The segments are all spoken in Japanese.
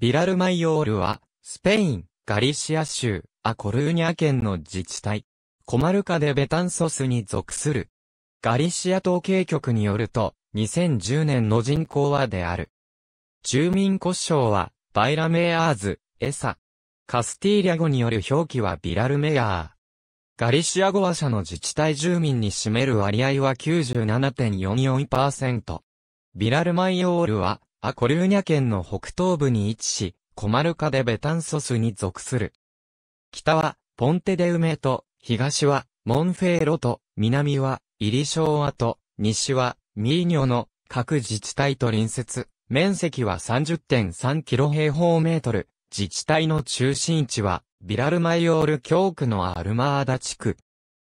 ビラルマイオールは、スペイン、ガリシア州、アコルーニャ県の自治体、コマルカでベタンソスに属する。ガリシア統計局によると、2010年の人口はである。住民呼称は、バイラメアーズ、エサ。カスティーリャ語による表記はビラルメアー。ガリシア語話者の自治体住民に占める割合は97.44%。ビラルマイオールは、アコルーニャ県の北東部に位置し、コマルカでベタンソスに属する。北は、ポンテデウメと、東は、モンフェーロと、南は、イリショーアと、西は、ミーニョの、各自治体と隣接。面積は30.3キロ平方メートル。自治体の中心地は、ビラルマイオール教区のアルマーダ地区。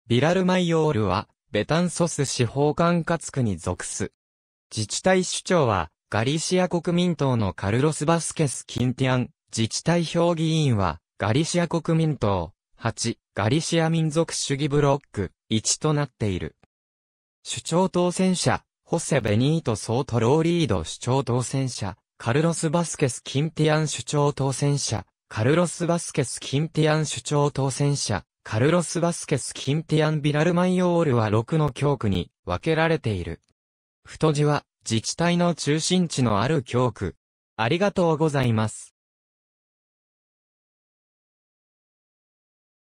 ビラルマイオールは、ベタンソス司法管轄区に属す。自治体首長は、ガリシア国民党のカルロス・バスケス・キンティアン、自治体評議員は、ガリシア国民党、8、ガリシア民族主義ブロック、1となっている。首長当選者、ホセ・ベニート・ソート・ローリード首長当選者、カルロス・バスケス・キンティアン首長当選者、カルロス・バスケス・キンティアン首長当選者、カルロス・バスケス・キンティアン・ビラルマイオールは6の教区に分けられている。太字は、自治体の中心地のある教区。ありがとうございます。